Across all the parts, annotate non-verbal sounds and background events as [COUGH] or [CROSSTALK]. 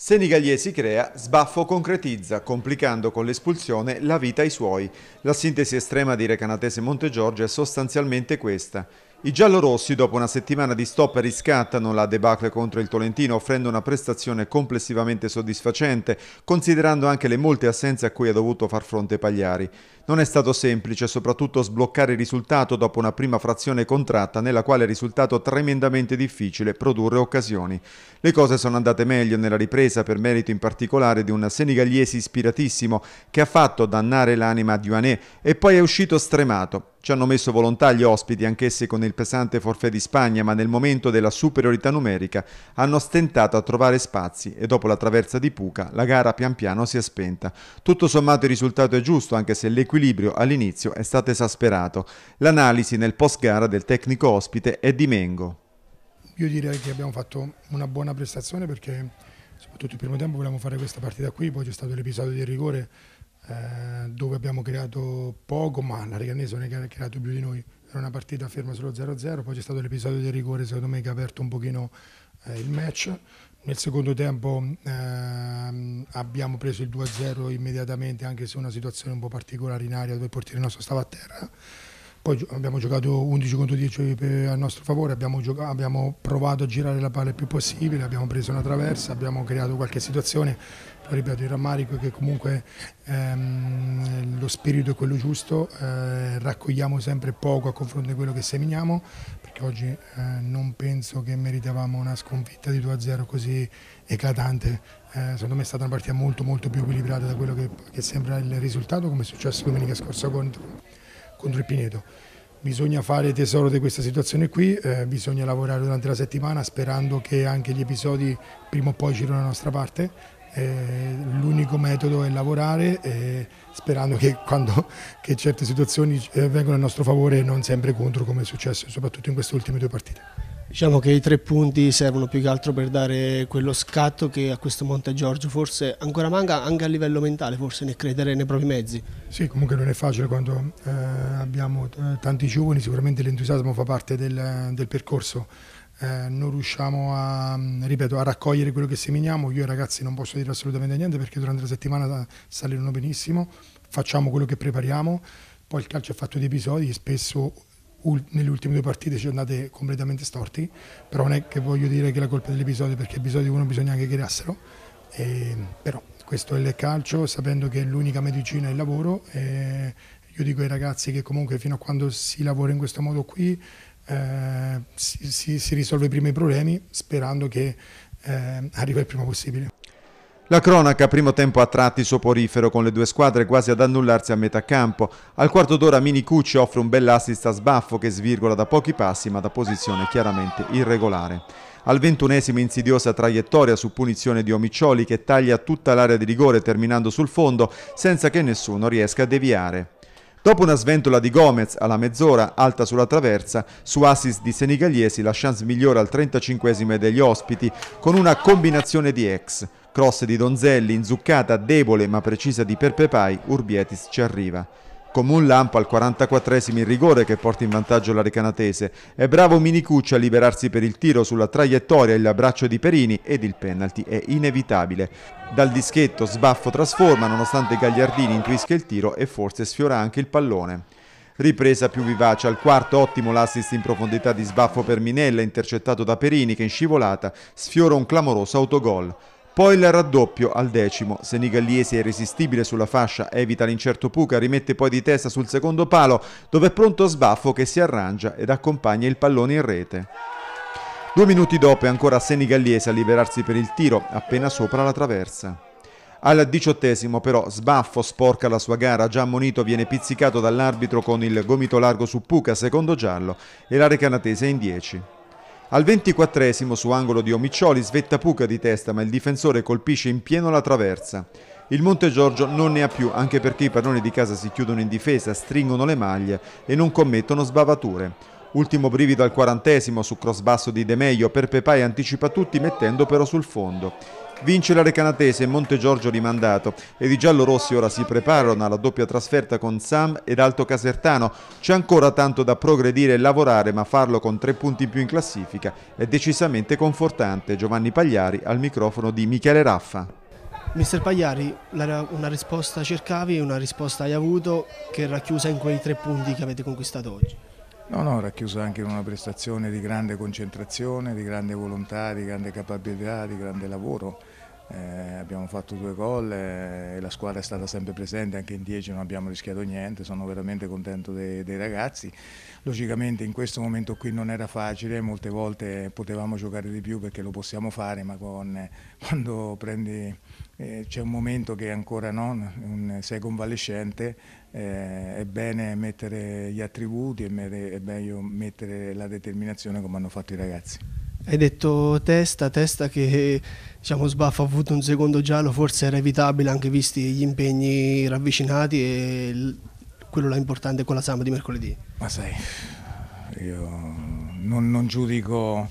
Senigalier si crea, Sbaffo concretizza, complicando con l'espulsione la vita ai suoi. La sintesi estrema di Recanatese Montegiorgio è sostanzialmente questa. I giallorossi dopo una settimana di stop riscattano la debacle contro il Tolentino offrendo una prestazione complessivamente soddisfacente, considerando anche le molte assenze a cui ha dovuto far fronte Pagliari. Non è stato semplice soprattutto sbloccare il risultato dopo una prima frazione contratta nella quale è risultato tremendamente difficile produrre occasioni. Le cose sono andate meglio nella ripresa per merito in particolare di un senigallese ispiratissimo che ha fatto dannare l'anima a Duanet e poi è uscito stremato. Ci hanno messo volontà gli ospiti, anch'essi con il pesante forfè di Spagna, ma nel momento della superiorità numerica hanno stentato a trovare spazi e dopo la traversa di Puca la gara pian piano si è spenta. Tutto sommato il risultato è giusto, anche se l'equilibrio all'inizio è stato esasperato. L'analisi nel post gara del tecnico ospite è di Mengo. Io direi che abbiamo fatto una buona prestazione perché soprattutto il primo tempo volevamo fare questa partita qui, poi c'è stato l'episodio di rigore eh, dove abbiamo creato poco, ma la Reganese ne ha creato più di noi. Era una partita ferma sullo 0-0, poi c'è stato l'episodio del rigore, secondo me, che ha aperto un pochino eh, il match. Nel secondo tempo ehm, abbiamo preso il 2-0 immediatamente, anche se una situazione un po' particolare in aria dove il portiere nostro stava a terra. Poi abbiamo giocato 11 contro 10 a nostro favore, abbiamo, giocato, abbiamo, provato a girare la palla il più possibile, abbiamo preso una traversa, abbiamo creato qualche situazione, poi ripeto il rammarico è che comunque ehm, lo spirito è quello giusto, eh, raccogliamo sempre poco a confronto di quello che seminiamo, perché oggi eh, non penso che meritavamo una sconfitta di 2-0 così eclatante, eh, secondo me è stata una partita molto molto più equilibrata da quello che, che sembra il risultato come è successo domenica scorsa contro contro il Pineto. Bisogna fare tesoro di questa situazione qui, eh, bisogna lavorare durante la settimana sperando che anche gli episodi prima o poi girino dalla nostra parte. Eh, L'unico metodo è lavorare eh, sperando che, quando, che certe situazioni eh, vengano a nostro favore e non sempre contro come è successo soprattutto in queste ultime due partite. Diciamo che i tre punti servono più che altro per dare quello scatto che a questo Monte Giorgio forse ancora manca anche a livello mentale, forse nel credere nei propri mezzi. Sì, comunque non è facile quando eh, abbiamo eh, tanti giovani, sicuramente l'entusiasmo fa parte del, del percorso. Eh, non riusciamo a, ripeto, a, raccogliere quello che seminiamo. Io ai ragazzi non posso dire assolutamente niente perché durante la settimana salirono benissimo, facciamo quello che prepariamo. Poi il calcio ha fatto di episodi, spesso nelle ultime due partite ci sono andate completamente storti, però non è che voglio dire che la colpa dell'episodio, perché episodio 1 bisogna anche che grassero, ehm, però questo è il calcio, sapendo che l'unica medicina è il lavoro, eh, io dico ai ragazzi che comunque fino a quando si lavora in questo modo qui eh, si, si, si, risolve prima i problemi sperando che eh, arriva il prima possibile. La cronaca, primo tempo a tratti soporifero con le due squadre quasi ad annullarsi a metà campo. Al quarto d'ora Minicucci offre un bell'assist a sbaffo che svirgola da pochi passi ma da posizione chiaramente irregolare. Al ventunesimo insidiosa traiettoria su punizione di Omiccioli che taglia tutta l'area di rigore terminando sul fondo senza che nessuno riesca a deviare. Dopo una sventola di Gomez alla mezz'ora, alta sulla traversa, su assist di Senigaliesi la chance migliora al 35 degli ospiti con una combinazione di ex. Cross di Donzelli, inzuccata, debole ma precisa di Perpepai, Urbietis ci arriva. Come un lampo al 44esimo in rigore che porta in vantaggio la Recanatese. È bravo Minicucci a liberarsi per il tiro sulla traiettoria e l'abbraccio di Perini ed il penalty è inevitabile. Dal dischetto sbaffo trasforma nonostante Gagliardini intuisca il tiro e forse sfiora anche il pallone. Ripresa più vivace, al quarto ottimo l'assist in profondità di sbaffo per Minella intercettato da Perini che in scivolata sfiora un clamoroso autogol. Poi il raddoppio al decimo, Senigallesi è irresistibile sulla fascia, evita l'incerto Puca, rimette poi di testa sul secondo palo, dove è pronto Sbaffo che si arrangia ed accompagna il pallone in rete. Due minuti dopo è ancora Senigallese a liberarsi per il tiro, appena sopra la traversa. Al diciottesimo però Sbaffo sporca la sua gara, già ammonito viene pizzicato dall'arbitro con il gomito largo su Puca, secondo giallo, e la recanatese è in dieci. Al 24 su angolo di Omiccioli svetta Puca di testa ma il difensore colpisce in pieno la traversa. Il Monte Giorgio non ne ha più anche perché i padroni di casa si chiudono in difesa, stringono le maglie e non commettono sbavature. Ultimo brivido al quarantesimo su cross basso di De Meglio per Pepai anticipa tutti mettendo però sul fondo. Vince la Recanatese e Giorgio rimandato. ed i giallorossi ora si preparano alla doppia trasferta con Sam ed Alto Casertano. C'è ancora tanto da progredire e lavorare, ma farlo con tre punti in più in classifica è decisamente confortante. Giovanni Pagliari al microfono di Michele Raffa. Mister Pagliari, una risposta cercavi e una risposta hai avuto che è racchiusa in quei tre punti che avete conquistato oggi. No, no, racchiuso anche in una prestazione di grande concentrazione, di grande volontà, di grande capabilità, di grande lavoro. Eh, abbiamo fatto due gol eh, la squadra è stata sempre presente, anche in 10 non abbiamo rischiato niente, sono veramente contento dei, dei, ragazzi. Logicamente in questo momento qui non era facile, molte volte potevamo giocare di più perché lo possiamo fare, ma con, eh, quando prendi eh, c'è un momento che ancora no, un, sei convalescente eh, è bene mettere gli attributi, è, è meglio mettere la determinazione come hanno fatto i ragazzi. Hai detto testa, testa che diciamo, Sbaff ha avuto un secondo giallo, forse era evitabile anche visti gli impegni ravvicinati e il, quello là importante con la Samba di mercoledì. Ma sai, io non, non giudico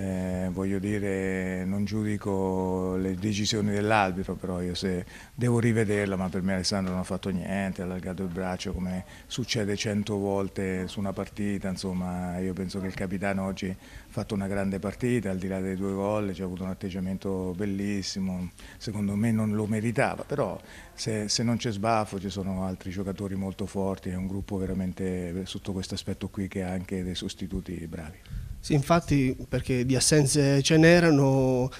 eh, voglio dire, non giudico le decisioni dell'arbitro, però io se devo rivederla, ma per me Alessandro non ha fatto niente, ha allargato il braccio come succede cento volte su una partita, insomma io penso che il capitano oggi ha fatto una grande partita, al di là dei due gol, ci ha avuto un atteggiamento bellissimo, secondo me non lo meritava, però se, se non c'è sbaffo ci sono altri giocatori molto forti, è un gruppo veramente sotto questo aspetto qui che ha anche dei sostituti bravi. Sì, infatti, perché di assenze ce n'erano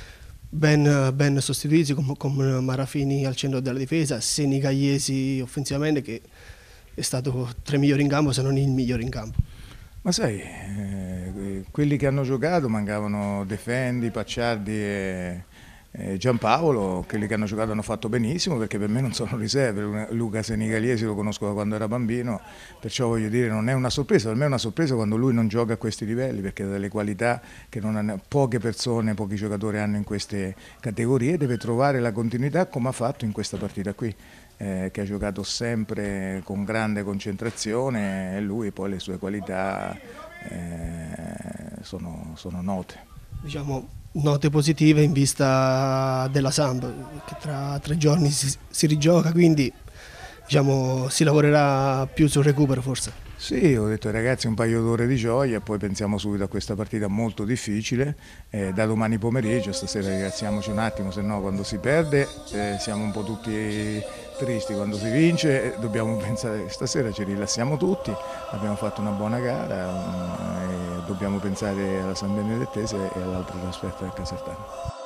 ben, ben sostituiti con, con, Marafini al centro della difesa, Senigallesi offensivamente che è stato tra i migliori in campo se non il migliore in campo. Ma sai, eh, quelli che hanno giocato mancavano Defendi, Pacciardi e eh, Giampaolo, quelli che hanno giocato hanno fatto benissimo perché per me non sono riserve, Luca Senigaliesi lo conosco da quando era bambino, perciò voglio dire non è una sorpresa, per me è una sorpresa quando lui non gioca a questi livelli perché ha delle qualità che hanno, poche persone, pochi giocatori hanno in queste categorie deve trovare la continuità come ha fatto in questa partita qui. Eh, che ha giocato sempre con grande concentrazione e lui poi le sue qualità eh, sono, sono note. Diciamo note positive in vista della Samp che tra tre giorni si, si rigioca quindi diciamo, si lavorerà più sul recupero forse. Sì, ho detto ai ragazzi un paio d'ore di gioia, poi pensiamo subito a questa partita molto difficile, eh, da domani pomeriggio, stasera ringraziamoci un attimo, se no quando si perde eh, siamo un po' tutti tristi, quando si vince dobbiamo [LAUGHS] pensare che stasera ci rilassiamo tutti, abbiamo fatto una buona gara, um, dobbiamo pensare alla San Benedettese e all'altra trasferta del Casertano.